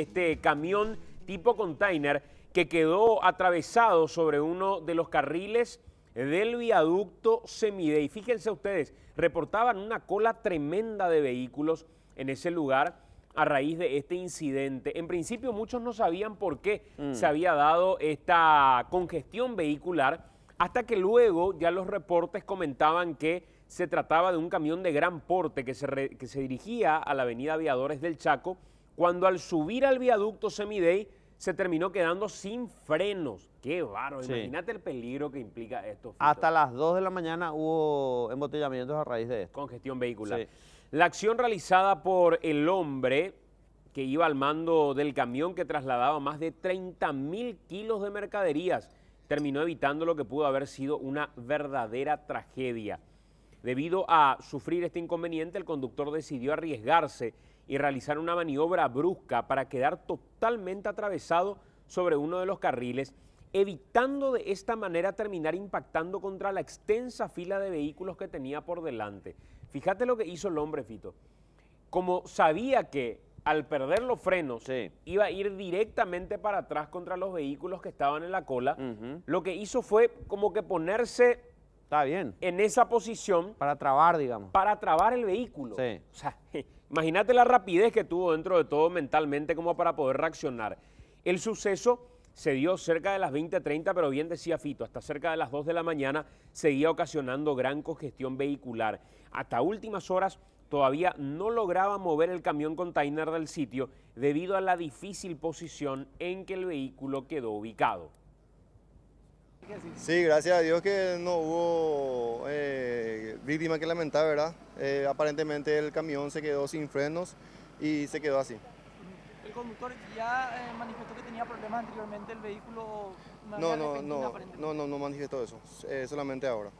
este camión tipo container que quedó atravesado sobre uno de los carriles del viaducto y Fíjense ustedes, reportaban una cola tremenda de vehículos en ese lugar a raíz de este incidente. En principio muchos no sabían por qué mm. se había dado esta congestión vehicular, hasta que luego ya los reportes comentaban que se trataba de un camión de gran porte que que se dirigía a la avenida Aviadores del Chaco, cuando al subir al viaducto Semidey se terminó quedando sin frenos. Qué barro, imagínate el peligro que implica esto. Hasta las 2 de la mañana hubo embotellamientos a raíz de esto. Congestión vehicular. La acción realizada por el hombre que iba al mando del camión que trasladaba más de 30 mil kilos de mercaderías terminó evitando lo que pudo haber sido una verdadera tragedia. Debido a sufrir este inconveniente, el conductor decidió arriesgarse y realizar una maniobra brusca para quedar totalmente atravesado sobre uno de los carriles, evitando de esta manera terminar impactando contra la extensa fila de vehículos que tenía por delante. Fíjate lo que hizo el hombre, Fito. Como sabía que al perder los frenos iba a ir directamente para atrás contra los vehículos que estaban en la cola, lo que hizo fue como que ponerse Está bien. En esa posición. Para trabar, digamos. Para trabar el vehículo. Sí. O sea, imagínate la rapidez que tuvo dentro de todo mentalmente como para poder reaccionar. El suceso se dio cerca de las 20.30, pero bien decía Fito, hasta cerca de las 2 de la mañana seguía ocasionando gran congestión vehicular. Hasta últimas horas todavía no lograba mover el camión container del sitio debido a la difícil posición en que el vehículo quedó ubicado. Sí, gracias a Dios que no hubo eh, víctima que lamentar, ¿verdad? Eh, aparentemente el camión se quedó sin frenos y se quedó así. El conductor ya eh, manifestó que tenía problemas anteriormente el vehículo. No, no, no, no, no, no manifestó eso, eh, solamente ahora.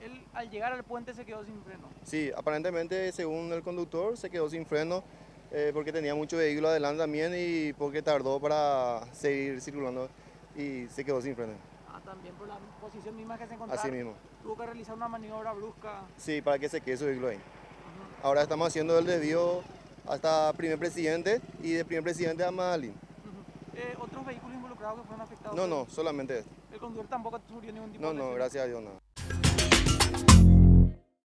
él al llegar al puente se quedó sin freno. Sí, aparentemente según el conductor se quedó sin freno porque tenía mucho vehículo adelante también y porque tardó para seguir circulando y se quedó sin freno también por la posición misma que se encontraba. Así mismo. Tuvo que realizar una maniobra brusca. Sí, para que se quede su ahí. Ahora estamos haciendo el desvío hasta primer presidente y de primer presidente a Madalín. Eh, ¿Otros vehículos involucrados que fueron afectados? No, no, solamente este. ¿El conductor tampoco sufrió ningún tipo no, de No, no, gracias a Dios, no.